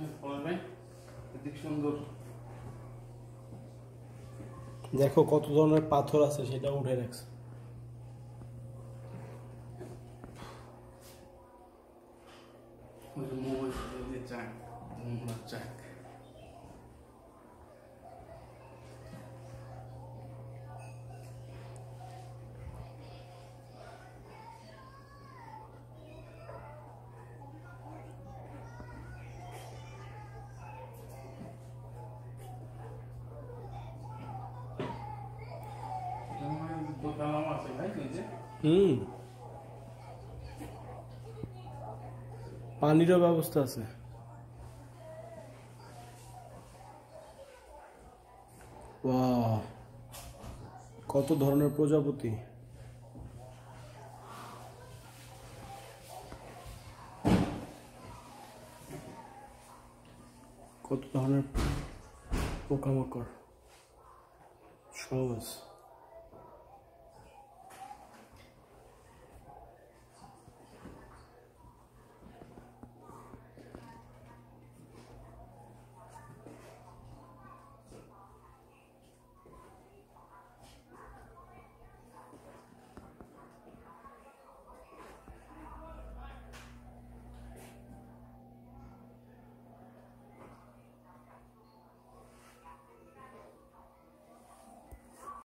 আচ্ছা, সুন্দর দেখো কত ধরনের পাথর আছে সেটা উঠে রাখছে চাক চাক হুম পানিরও ব্যবস্থা আছে কত ধরনের প্রজাপতি কত ধরনের পোকামাকড় সহজ